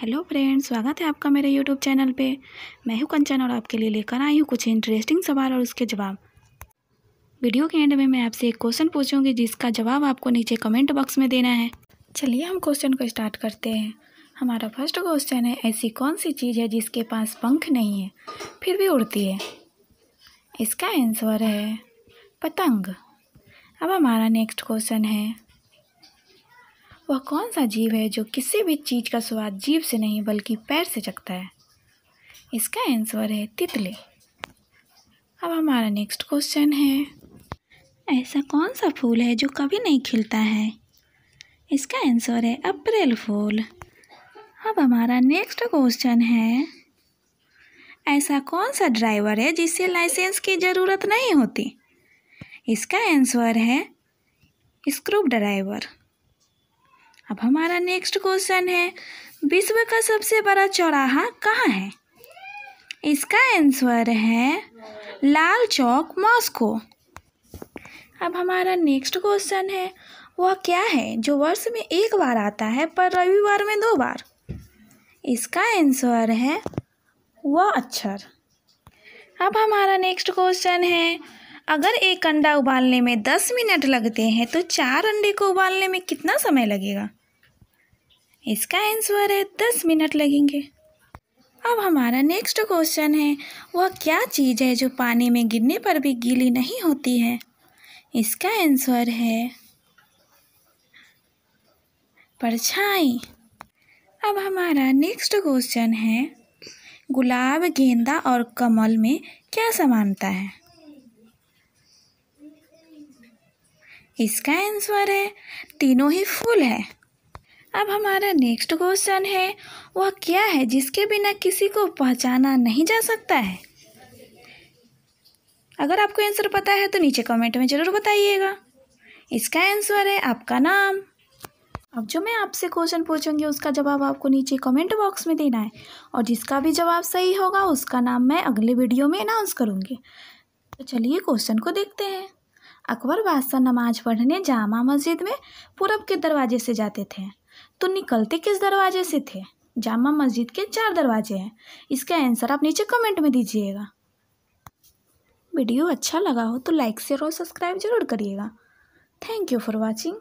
hello friends स्वागत है आपका मेरे यूट्यूब चैनल पे मैं हूँ कंचन और आपके लिए लेकर आई हूँ कुछ इंटरेस्टिंग सवाल और उसके जवाब वीडियो के एंड में मैं आपसे एक क्वेश्चन पूछूंगी जिसका जवाब आपको नीचे कमेंट बॉक्स में देना है चलिए हम क्वेश्चन को स्टार्ट करते हैं हमारा फर्स्ट क्वेश्चन है ऐसी कौन सी चीज़ है जिसके पास पंख नहीं है फिर भी उड़ती है इसका आंसर है पतंग अब हमारा नेक्स्ट क्वेश्चन है वह कौन सा जीव है जो किसी भी चीज़ का स्वाद जीव से नहीं बल्कि पैर से चखता है इसका आंसर है तितली अब हमारा नेक्स्ट क्वेश्चन है ऐसा कौन सा फूल है जो कभी नहीं खिलता है इसका आंसर है अप्रैल फूल अब हमारा नेक्स्ट क्वेश्चन है ऐसा कौन सा ड्राइवर है जिसे लाइसेंस की ज़रूरत नहीं होती इसका आंसर है स्क्रू ड्राइवर अब हमारा नेक्स्ट क्वेश्चन है विश्व का सबसे बड़ा चौराहा कहाँ है इसका आंसर है लाल चौक मॉस्को अब हमारा नेक्स्ट क्वेश्चन है वह क्या है जो वर्ष में एक बार आता है पर रविवार में दो बार इसका आंसर है वह अक्षर अब हमारा नेक्स्ट क्वेश्चन है अगर एक अंडा उबालने में दस मिनट लगते हैं तो चार अंडे को उबालने में कितना समय लगेगा इसका आंसर है दस मिनट लगेंगे अब हमारा नेक्स्ट क्वेश्चन है वह क्या चीज़ है जो पानी में गिरने पर भी गीली नहीं होती है इसका आंसर है परछाई अब हमारा नेक्स्ट क्वेश्चन है गुलाब गेंदा और कमल में क्या समानता है इसका आंसर है तीनों ही फूल है अब हमारा नेक्स्ट क्वेश्चन है वह क्या है जिसके बिना किसी को पहचाना नहीं जा सकता है अगर आपको आंसर पता है तो नीचे कमेंट में ज़रूर बताइएगा इसका आंसर है आपका नाम अब जो मैं आपसे क्वेश्चन पूछूंगी उसका जवाब आपको नीचे कमेंट बॉक्स में देना है और जिसका भी जवाब सही होगा उसका नाम मैं अगले वीडियो में अनाउंस करूँगी तो चलिए क्वेश्चन को देखते हैं अकबर बादशाह नमाज पढ़ने जामा मस्जिद में पूरब के दरवाजे से जाते थे तो निकलते किस दरवाजे से थे जामा मस्जिद के चार दरवाजे हैं इसका आंसर आप नीचे कमेंट में दीजिएगा वीडियो अच्छा लगा हो तो लाइक शेयर और सब्सक्राइब जरूर करिएगा थैंक यू फॉर वॉचिंग